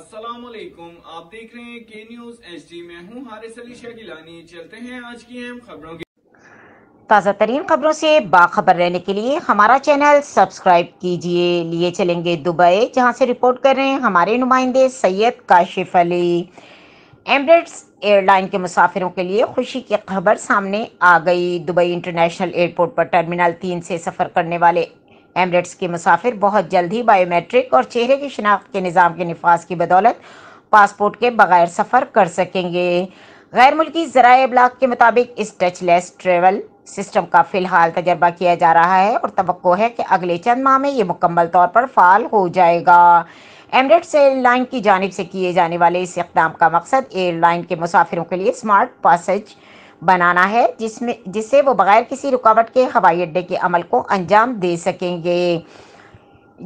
अस्सलाम वालेकुम आप देख रहे हैं के न्यूज एच डी में हूँ हारिस अली शाह चलते हैं आज की अहम खबरों की ताज़ा तरीन खबरों से बाखबर रहने के लिए हमारा चैनल सब्सक्राइब कीजिए लिए चलेंगे दुबई जहां से रिपोर्ट कर रहे हैं हमारे नुमाइंदे सैयद काशिफ अली एमरेट्स एयरलाइन के मुसाफिरों के लिए खुशी की खबर सामने आ गई दुबई इंटरनेशनल एयरपोर्ट पर टर्मिनल तीन से सफ़र करने वाले एमरेट्स के मुसाफिर बहुत जल्द ही बायोमेट्रिक और चेहरे की शनाख्त के निज़ाम के नफाज की बदौलत पासपोर्ट के बगैर सफ़र कर सकेंगे गैर मुल्की जरा अबलाग के मुताबिक इस टचलेस ट्रेवल सिस्टम का फ़िलहाल तजर्बा किया जा रहा है और तो है कि अगले चंद माह में ये मुकम्मल तौर पर फ़ाल हो जाएगा एमरेट्स एयरलाइन की जानब से किए जाने वाले इस इकदाम का मकसद एयरलाइन के मुसाफिरों के लिए स्मार्ट पासज बनाना है जिसमें जिससे वो बगैर किसी रुकावट के हवाई अड्डे के अमल को अंजाम दे सकेंगे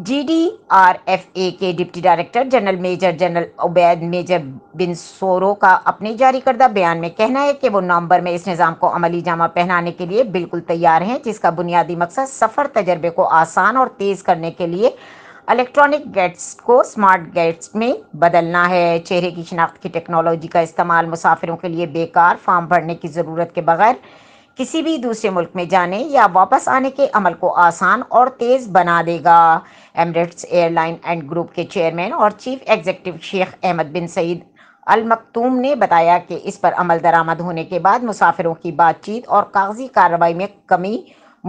G D R F A के deputy director general major general Obaid Muhair bin Suroor का अपने जारी करदा बयान में कहना है कि वो नवंबर में इस निज़ाम को अमली जामा पहनाने के लिए बिल्कुल तैयार हैं जिसका बुनियादी मकसद सफ़र तजर्बे को आसान और तेज़ करने के लिए इलेक्ट्रॉनिक गेट्स को स्मार्ट गेट्स में बदलना है चेहरे की शिनाख्त की टेक्नोलॉजी का इस्तेमाल मुसाफिरों के लिए बेकार फार्म भरने की ज़रूरत के बगैर किसी भी दूसरे मुल्क में जाने या वापस आने के अमल को आसान और तेज़ बना देगा एमरेट्स एयरलाइन एंड ग्रुप के चेयरमैन और chief executive Sheikh Ahmed bin Saeed Al Maktoum ने बताया कि इस पर अमल दरामद होने के बाद मुसाफिरों की बातचीत और कागजी कार्रवाई में कमी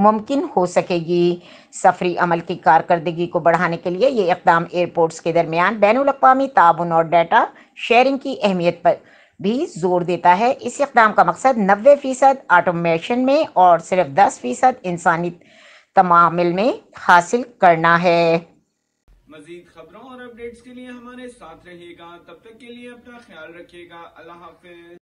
मुमकिन हो सकेगी सफरी अमल की कारकर्दगी को बढ़ाने के लिए ये इकदाम एयरपोर्ट्स के दरमियान बैन अवी ताबन और डाटा शेयरिंग की अहमियत पर भी जोर देता है इस इकदाम का मकसद नबे फ़ीसद आटोमेशन में और सिर्फ दस फ़ीसद इंसानी तमामिल में हासिल करना है मजीद खबरों और अपडेट्स के लिए हमारे साथ रहेगा तब तक के लिए अपना ख्याल रखिएगा अल्लाह हाफिज